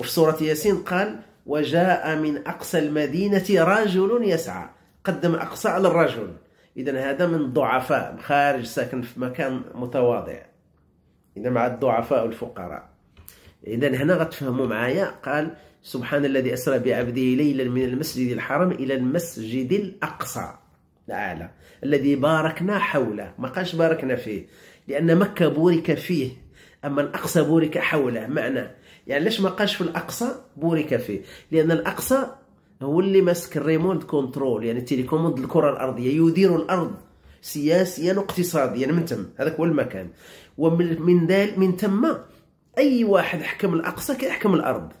وفي سورة ياسين قال وجاء من أقصى المدينة رجل يسعى قدم أقصى على الرجل إذا هذا من الضعفاء خارج ساكن في مكان متواضع إذا مع الضعفاء والفقراء إذا هنا غتفهموا معايا قال سبحان الذي أسرى بعبده ليلا من المسجد الحرام إلى المسجد الأقصى الأعلى الذي باركنا حوله ما قالش باركنا فيه لأن مكة بورك فيه أما الأقصى بورك حوله معنى يعني ليش ما قالش في الأقصى بورك فيه لأن الأقصى هو اللي ماسك الريموند كنترول يعني تيليكوموند الكرة الأرضية يدير الأرض سياسيا واقتصاديا من تم هذاك هو المكان ومن من من تم أي واحد حكم الأقصى كيحكم الأرض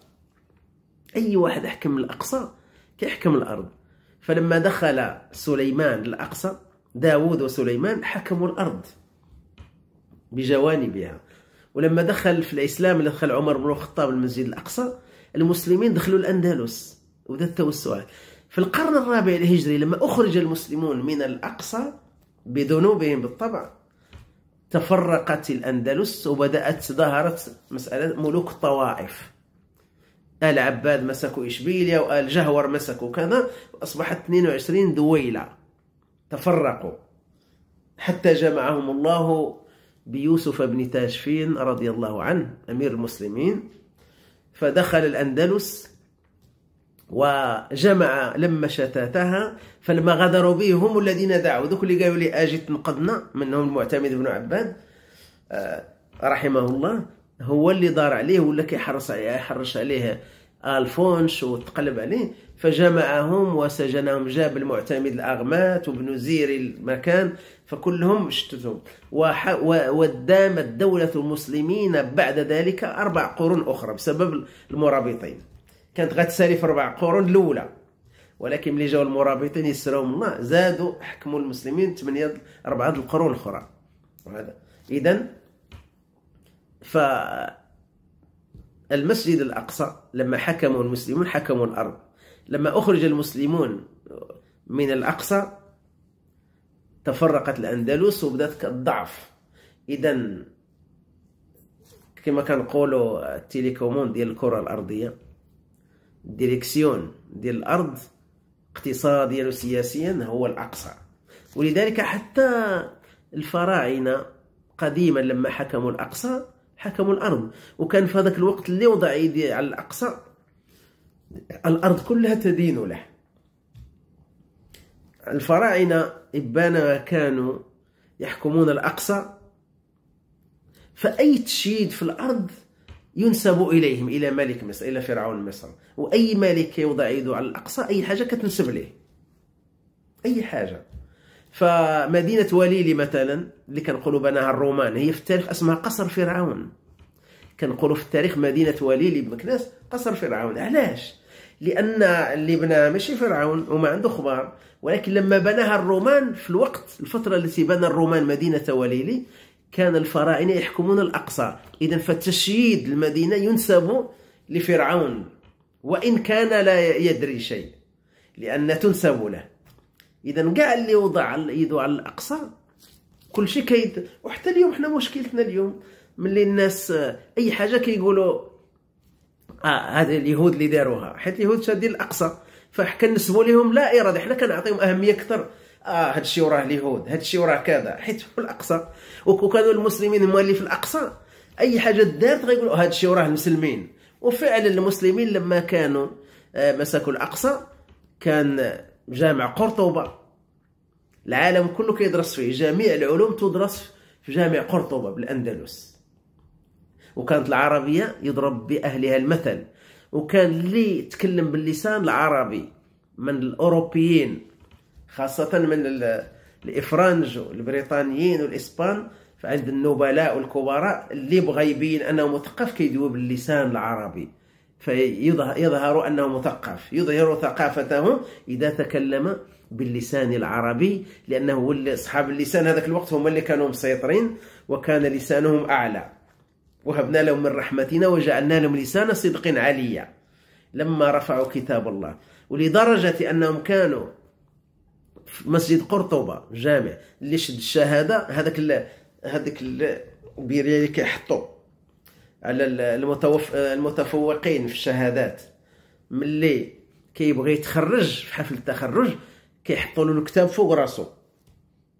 أي واحد حكم الأقصى كيحكم الأرض فلما دخل سليمان الأقصى داوود وسليمان حكموا الأرض بجوانبها ولما دخل في الاسلام اللي دخل عمر بن الخطاب المسجد الاقصى المسلمين دخلوا الاندلس وبدا التوسع في القرن الرابع الهجري لما اخرج المسلمون من الاقصى بذنوبهم بالطبع تفرقت الاندلس وبدات ظهرت مساله ملوك الطوائف ال عباد مسكوا اشبيليا وال جهور مسكوا كذا واصبحت 22 دويله تفرقوا حتى جمعهم الله بيوسف بن تاشفين رضي الله عنه أمير المسلمين فدخل الأندلس وجمع لما شتاتها فلما غدروا به هم الذين دعوا ذوك اللي قالوا لي اجي تنقذنا منهم المعتمد بن عباد آه، رحمه الله هو اللي دار عليه ولا كيحرص عليه يحرش عليه الفونش وتقلب عليه فجمعهم وسجنهم جاب المعتمد الأغمات وابن زير المكان فكلهم شتتهم ودامت دولة المسلمين بعد ذلك أربع قرون أخرى بسبب المرابطين كانت غتسالي في أربع قرون الأولى ولكن ملي جاو المرابطين من الله زادوا حكموا المسلمين ثمانية أربعة القرون الأخرى وهذا إذا ف المسجد الأقصى لما حكموا المسلمون حكموا الأرض لما أخرج المسلمون من الأقصى تفرقت الأندلس وبدات الضعف إذا كما كنقولوا التيليكومون ديال الكرة الأرضية ديريكسيون ديال الأرض اقتصاديا وسياسيا هو الأقصى ولذلك حتى الفراعنة قديما لما حكموا الأقصى حكموا الارض وكان في هذاك الوقت اللي وضع يدي على الاقصى الارض كلها تدين له الفراعنه ابانا كانوا يحكمون الاقصى فاي تشييد في الارض ينسب اليهم الى ملك مصر الى فرعون مصر واي ملك يوضع يده على الاقصى اي حاجه كتنسب ليه اي حاجه فمدينة وليلي مثلا اللي كنقولوا بناها الرومان هي في التاريخ اسمها قصر فرعون كنقولوا في التاريخ مدينة وليلي بمكناس قصر فرعون علاش لأن اللي بناها ماشي فرعون وما عنده خبار ولكن لما بناها الرومان في الوقت الفترة التي بنى الرومان مدينة وليلي كان الفراعنة يحكمون الأقصى إذا فتشييد المدينة ينسب لفرعون وإن كان لا يدري شيء لأن تنسب له اذا كاع اللي وضع على على الاقصى كل شيء كيد وحتى اليوم حنا مشكلتنا اليوم ملي الناس اي حاجه كيقولوا اه هذه اليهود اللي داروها حيت اليهود شادين الاقصى فكنسبوا لهم لا اراده حنا كنعطيهم اهميه اكثر اه هذا الشيء وراه اليهود هذا الشيء وراه كذا حيت في الاقصى وكانوا المسلمين هما اللي في الاقصى اي حاجه دارت غيقولوا هذا الشيء وراه المسلمين وفعلا المسلمين لما كانوا آه، مسكوا الاقصى كان جامع قرطبة العالم كله كيدرس فيه جميع العلوم تدرس في جامع قرطبة بالأندلس وكانت العربية يضرب بأهلها المثل وكان اللي يتكلم باللسان العربي من الأوروبيين خاصة من الإفرنج والبريطانيين والإسبان فعند النبلاء والكبراء اللي بغيبين يبين أنه مثقف كيدوي باللسان العربي فيظهر أنه مثقف يظهر ثقافته إذا تكلم باللسان العربي لأنه أصحاب اللسان هذاك الوقت هم اللي كانوا مسيطرين وكان لسانهم أعلى وهبنا لهم من رحمتنا وجعلنا لهم لسان صدق عليا لما رفعوا كتاب الله ولدرجة أنهم كانوا في مسجد قرطبة جامع اللي شد الشهادة هذاك هذاك البيريا اللي كيحطوا على المتوف... المتفوقين في الشهادات ملي كيبغي يتخرج في حفل التخرج كيحطوا له الكتاب فوق راسو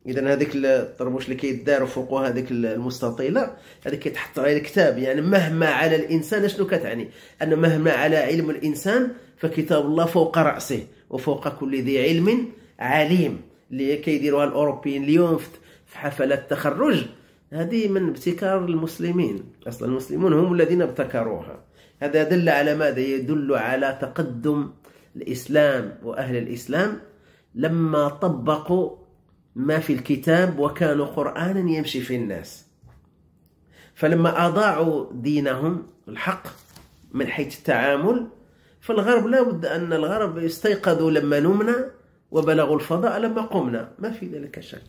اذا هذيك الطربوش اللي كيداروا فوق هذيك المستطيله هذيك كيتحط غير الكتاب يعني مهما على الانسان شنو كتعني ان مهما على علم الانسان فكتاب الله فوق راسه وفوق كل ذي علم عليم اللي كيديروها الاوروبيين اليوم في حفلات التخرج هذه من ابتكار المسلمين أصلا المسلمون هم الذين ابتكروها هذا يدل على ماذا؟ يدل على تقدم الإسلام وأهل الإسلام لما طبقوا ما في الكتاب وكانوا قرآنا يمشي في الناس فلما أضاعوا دينهم الحق من حيث التعامل فالغرب لابد أن الغرب استيقظوا لما نمنا وبلغوا الفضاء لما قمنا ما في ذلك شك